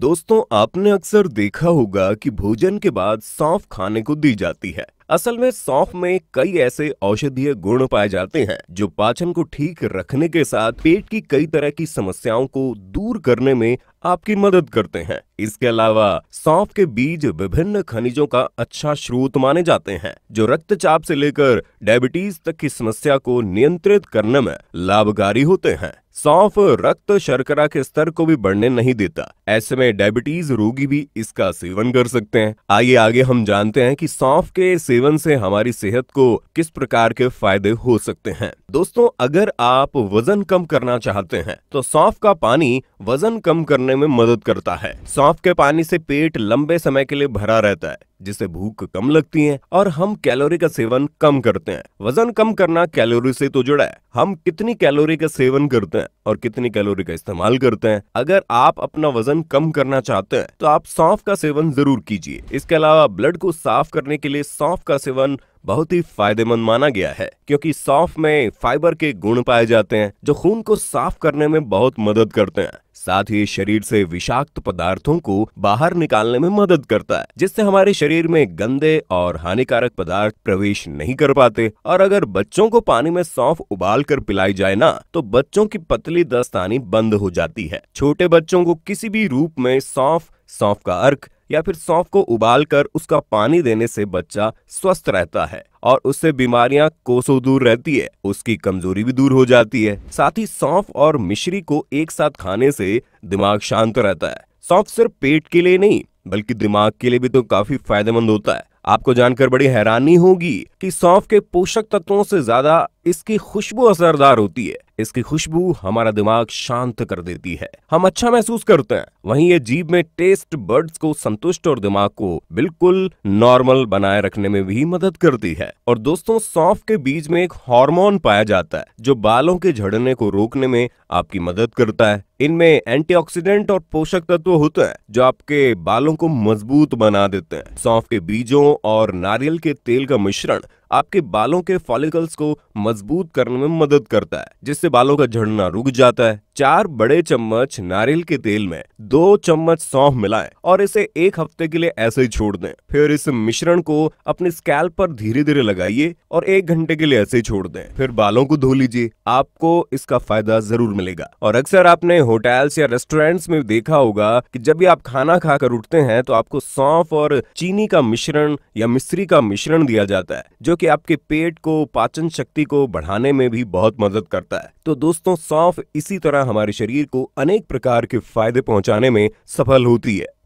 दोस्तों आपने अक्सर देखा होगा कि भोजन के बाद सौंफ खाने को दी जाती है असल में सौंफ में कई ऐसे औषधीय गुण पाए जाते हैं जो पाचन को ठीक रखने के साथ पेट की कई तरह की समस्याओं को दूर करने में आपकी मदद करते हैं इसके अलावा सौंफ के बीज विभिन्न खनिजों का अच्छा स्रोत माने जाते हैं जो रक्तचाप से लेकर डायबिटीज तक की समस्या को नियंत्रित करने में लाभकारी होते हैं सौंफ रक्त शर्करा के स्तर को भी बढ़ने नहीं देता ऐसे में डायबिटीज रोगी भी इसका सेवन कर सकते हैं आइए आगे हम जानते हैं कि सौंफ के सेवन से हमारी सेहत को किस प्रकार के फायदे हो सकते हैं दोस्तों अगर आप वजन कम करना चाहते हैं तो सौंफ का पानी वजन कम करने करने में मदद करता है सौंफ के पानी से पेट लंबे समय के लिए भरा रहता है जिसे भूख कम लगती है और हम कैलोरी का सेवन कम करते हैं वजन कम करना कैलोरी से तो जुड़ा है हम कितनी कैलोरी का सेवन करते हैं और कितनी कैलोरी का इस्तेमाल करते हैं अगर आप अपना वजन कम करना चाहते हैं तो आप सौंफ का सेवन जरूर कीजिए इसके अलावा ब्लड को साफ करने के लिए सौंफ का सेवन बहुत ही फायदेमंद माना गया है क्योंकि सौंफ में फाइबर के गुण पाए जाते हैं जो खून को साफ करने में बहुत मदद करते हैं साथ ही शरीर से विषाक्त पदार्थों को बाहर निकालने में मदद करता है जिससे हमारे शरीर में गंदे और हानिकारक पदार्थ प्रवेश नहीं कर पाते और अगर बच्चों को पानी में सौंफ उबाल कर पिलाई जाए ना तो बच्चों की पतली दस्तानी बंद हो जाती है छोटे बच्चों को किसी भी रूप में सौंफ सौंफ का अर्क या फिर सौंफ को उबालकर उसका पानी देने से बच्चा स्वस्थ रहता है और उससे बीमारियां कोसों दूर रहती है उसकी कमजोरी भी दूर हो जाती है साथ ही सौंफ और मिश्री को एक साथ खाने से दिमाग शांत रहता है सौंफ सिर्फ पेट के लिए नहीं बल्कि दिमाग के लिए भी तो काफी फायदेमंद होता है आपको जानकर बड़ी हैरानी होगी कि सौंफ के पोषक तत्वों से ज्यादा इसकी खुशबू असरदार होती है इसकी खुशबू हमारा दिमाग शांत कर देती है हम अच्छा महसूस करते हैं वहीं ये जीव में टेस्ट बर्ड्स को संतुष्ट और दिमाग को बिल्कुल नॉर्मल बनाए रखने में भी मदद करती है और दोस्तों सौंफ के बीज में एक हार्मोन पाया जाता है जो बालों के झड़ने को रोकने में आपकी मदद करता है इनमें एंटीऑक्सीडेंट और पोषक तत्व होते हैं जो आपके बालों को मजबूत बना देते हैं सौंफ के बीजों और नारियल के तेल का मिश्रण आपके बालों के फॉलिकल्स को मजबूत करने में मदद करता है जिससे बालों का झड़ना रुक जाता है चार बड़े चम्मच नारियल के तेल में दो चम्मच सौंफ मिलाएं और इसे एक हफ्ते के लिए ऐसे ही छोड़ दें फिर इस मिश्रण को अपने स्कैल्प पर धीरे धीरे लगाइए और एक घंटे के लिए ऐसे ही छोड़ दें फिर बालों को धो लीजिए आपको इसका फायदा जरूर मिलेगा और अक्सर आपने होटल्स या रेस्टोरेंट्स में देखा होगा कि जब भी आप खाना खाकर उठते हैं तो आपको सौंफ और चीनी का मिश्रण या मिश्री का मिश्रण दिया जाता है जो कि आपके पेट को पाचन शक्ति को बढ़ाने में भी बहुत मदद करता है तो दोस्तों सौंफ इसी तरह हमारे शरीर को अनेक प्रकार के फायदे पहुंचाने में सफल होती है